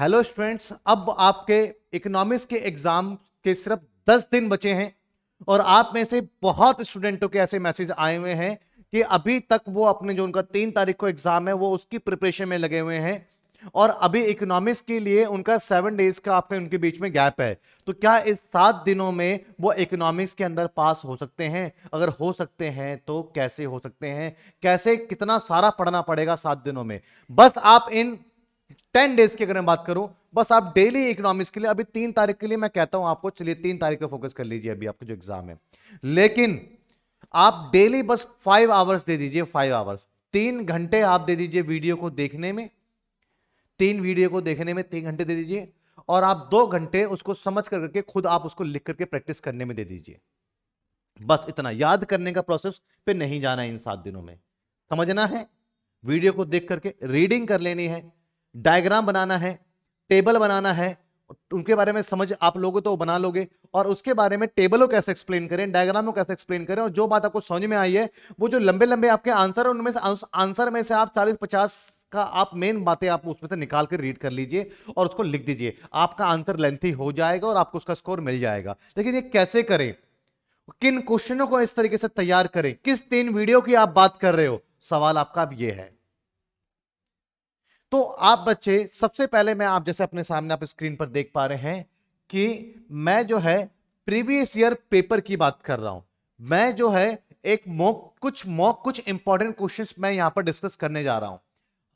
hello students अब आपके economics के एग्जाम के सिर्फ दस दिन बचे हैं और आप में से बहुत स्टूडेंटों के ऐसे मैसेज आए हुए हैं कि अभी तक वो अपने जो उनका तीन तारीख को एग्जाम है वो उसकी प्रिपरेशन में लगे हुए हैं और अभी इकोनॉमिक्स के लिए उनका सेवन डेज का आपके उनके बीच में गैप है तो क्या इस सात दिनों में वो इकोनॉमिक्स के अंदर पास हो सकते हैं अगर हो सकते हैं तो कैसे हो सकते हैं कैसे कितना सारा पढ़ना पड़ेगा सात दिनों में बस आप इन टेन डेज की अगर मैं बात करूं बस आप डेली इकोनॉमिक्स के लिए अभी तीन तारीख के लिए मैं कहता हूं आपको चलिए तीन तारीख पर फोकस कर लीजिए अभी आपका जो एग्जाम है लेकिन आप डेली बस फाइव आवर्स दे दीजिए फाइव आवर्स तीन घंटे आप दे दीजिए वीडियो को देखने में तीन वीडियो को देखने में तीन घंटे दे दीजिए और आप दो घंटे उसको समझ करके खुद आप उसको लिख करके प्रैक्टिस करने में दे दीजिए बस इतना याद करने का प्रोसेस पे नहीं जाना है इन सात दिनों में समझना है वीडियो को देख करके रीडिंग कर लेनी है डायग्राम बनाना है टेबल बनाना है उनके बारे में समझ आप लोगों तो बना लोगे और उसके बारे में टेबल को कैसे एक्सप्लेन करें डायग्राम को कैसे एक्सप्लेन करें और जो बात आपको समझ में आई है वो जो लंबे लंबे आपके आंसर है उनमें से आंसर में से आप चालीस पचास का आप मेन बातें आप उसमें से निकाल कर रीड कर लीजिए और उसको लिख दीजिए आपका आंसर लेंथी हो जाएगा और आपको उसका स्कोर मिल जाएगा लेकिन ये कैसे करें किन क्वेश्चनों को इस तरीके से तैयार करें किस तीन वीडियो की आप बात कर रहे हो सवाल आपका अब ये है तो आप बच्चे सबसे पहले मैं आप जैसे अपने सामने आप स्क्रीन पर देख पा रहे हैं कि मैं जो है प्रीवियस ईयर पेपर की बात कर रहा हूं मैं जो है एक मॉक कुछ मॉक कुछ इंपॉर्टेंट क्वेश्चंस मैं यहां पर डिस्कस करने जा रहा हूं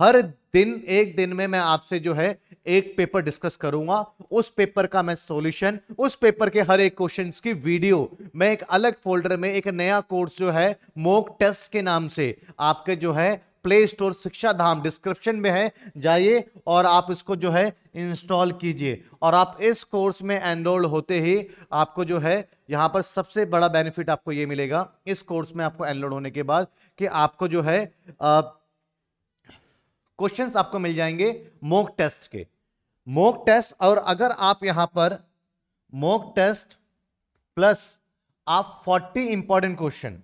हर दिन एक दिन में मैं आपसे जो है एक पेपर डिस्कस करूंगा उस पेपर का मैं सॉल्यूशन उस पेपर के हर एक क्वेश्चंस की वीडियो मैं एक अलग फोल्डर में एक नया कोर्स जो है मॉक टेस्ट के नाम से आपके जो है प्ले स्टोर शिक्षा धाम डिस्क्रिप्शन में है जाइए और आप इसको जो है इंस्टॉल कीजिए और आप इस कोर्स में एनरोल्ड होते ही आपको जो है यहाँ पर सबसे बड़ा बेनिफिट आपको ये मिलेगा इस कोर्स में आपको एनरोल्ड होने के बाद कि आपको जो है क्वेश्चंस आपको मिल जाएंगे मोक टेस्ट के मोक टेस्ट और अगर आप यहाँ पर मोक टेस्ट प्लस आप 40 इंपॉर्टेंट क्वेश्चन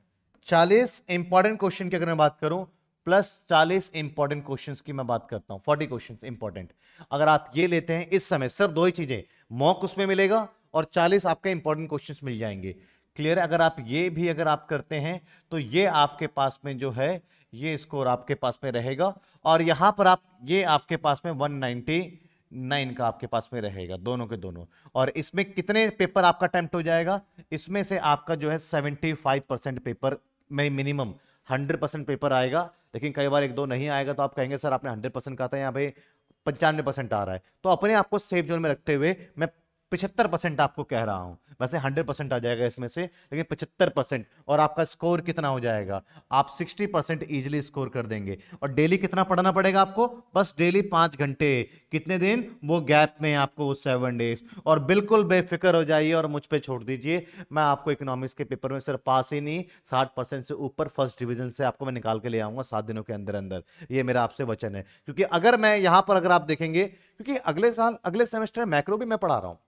40 इंपॉर्टेंट क्वेश्चन की अगर मैं बात करूं प्लस चालीस इंपॉर्टेंट क्वेश्चन की मैं बात करता हूँ फोर्टी क्वेश्चन इंपॉर्टेंट अगर आप ये लेते हैं इस समय सिर्फ दो ही चीजें मॉक उसमें मिलेगा और चालीस आपके इंपॉर्टेंट क्वेश्चन मिल जाएंगे क्लियर अगर आप ये भी अगर आप करते हैं तो ये आपके पास में जो है ये स्कोर आपके पास में रहेगा और यहां पर आप ये आपके पास में वन नाइन का आपके पास में रहेगा दोनों के दोनों और इसमें कितने पेपर आपका अटैम्प्ट हो जाएगा इसमें से आपका जो है सेवेंटी फाइव परसेंट पेपर में मिनिमम हंड्रेड परसेंट पेपर आएगा लेकिन कई बार एक दो नहीं आएगा तो आप कहेंगे सर आपने हंड्रेड परसेंट कहा था यहाँ भाई पंचानवे परसेंट आ रहा है तो अपने आप को सेफ जोन में रखते हुए मैं पिछहत्तर परसेंट आपको कह रहा हूँ वैसे 100 परसेंट आ जाएगा इसमें से लेकिन 75 परसेंट और आपका स्कोर कितना हो जाएगा आप 60 परसेंट ईजिली स्कोर कर देंगे और डेली कितना पढ़ना पड़ेगा आपको बस डेली पाँच घंटे कितने दिन वो गैप में आपको वो सेवन डेज और बिल्कुल बेफिक्र हो जाइए और मुझ पर छोड़ दीजिए मैं आपको इकोनॉमिक्स के पेपर में सिर्फ पास ही नहीं साठ परसेंट से ऊपर फर्स्ट डिविजन से आपको मैं निकाल के ले आऊँगा सात दिनों के अंदर अंदर ये मेरा आपसे वचन है क्योंकि अगर मैं यहाँ पर अगर आप देखेंगे क्योंकि अगले साल अगले सेमेस्टर मैक्रो भी मैं पढ़ा रहा हूँ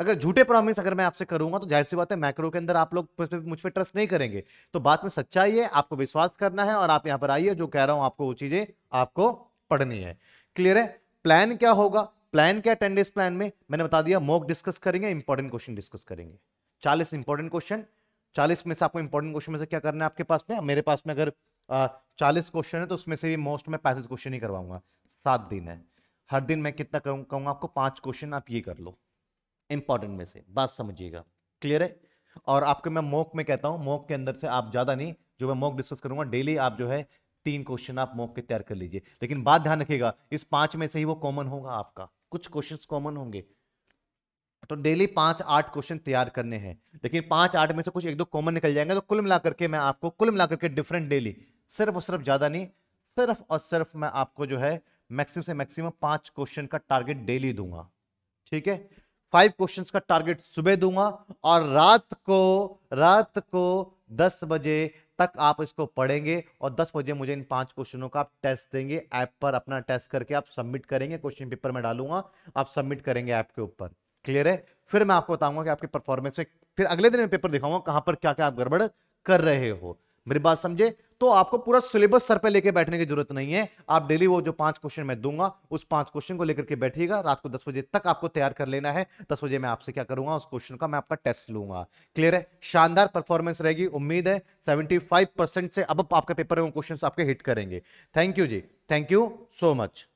अगर झूठे प्रॉमिस अगर मैं आपसे करूंगा तो जाहिर सी बात है मैक्रो के अंदर आप लोग मुझ पर ट्रस्ट नहीं करेंगे तो बात में सच्चाई है आपको विश्वास करना है और आप यहाँ पर आइए जो कह रहा हूं आपको वो चीजें आपको पढ़नी है क्लियर है प्लान क्या होगा प्लान क्या टेन डेज प्लान में मैंने बता दिया मॉक डिस्कस करेंगे इंपॉर्टेंट क्वेश्चन डिस्कस करेंगे चालीस इंपॉर्टेंट क्वेश्चन चालीस में से आपको इंपॉर्टेंट क्वेश्चन में से क्या करना है आपके पास में मेरे पास में अगर चालीस क्वेश्चन है तो उसमें से भी मोस्ट में पैंतीस क्वेश्चन ही करवाऊंगा सात दिन है हर दिन मैं कितना कहूंगा आपको पांच क्वेश्चन आप ये कर लो इंपॉर्टेंट में से बात समझिएगा क्लियर है और आपके मैं मॉक में कहता हूं मोक के अंदर से आप ज़्यादा नहीं जो मैं मोक डिस्कस करूंगा डेली आप जो है तीन क्वेश्चन आप मोक के तैयार कर लीजिए लेकिन बात ध्यान रखिएगा इस पांच में से ही वो कॉमन होगा आपका कुछ क्वेश्चंस कॉमन होंगे तो डेली पांच आठ क्वेश्चन तैयार करने हैं लेकिन पांच आठ में से कुछ एक दो कॉमन निकल जाएंगे तो कुल मिलाकर के मैं आपको कुल मिलाकर के डिफरेंट डेली सिर्फ और सिर्फ ज़्यादा नहीं सिर्फ और सिर्फ मैं आपको जो है मैक्सिमम से मैक्सिमम पांच क्वेश्चन का टारगेट डेली दूंगा ठीक है फाइव क्वेश्चन का टारगेट सुबह दूंगा और रात को रात को दस बजे तक आप इसको पढ़ेंगे और 10 बजे मुझे इन पांच क्वेश्चनों का आप टेस्ट देंगे ऐप पर अपना टेस्ट करके आप सबमिट करेंगे क्वेश्चन पेपर में डालूंगा आप सबमिट करेंगे ऐप के ऊपर क्लियर है फिर मैं आपको बताऊंगा कि आपकी परफॉर्मेंस में फिर अगले दिन मैं पेपर दिखाऊंगा कहां पर क्या क्या आप गड़बड़ कर रहे हो मेरी बात समझे तो आपको पूरा सिलेबस सर पे लेके बैठने की जरूरत नहीं है आप डेली वो जो पांच क्वेश्चन मैं दूंगा उस पांच क्वेश्चन को लेकर के बैठिएगा रात को दस बजे तक आपको तैयार कर लेना है दस बजे मैं आपसे क्या करूंगा उस क्वेश्चन का मैं आपका टेस्ट लूंगा क्लियर है शानदार परफॉर्मेंस रहेगी उम्मीद है सेवेंटी से अब आपके पेपर में क्वेश्चन आपके हिट करेंगे thank you ji thank you so much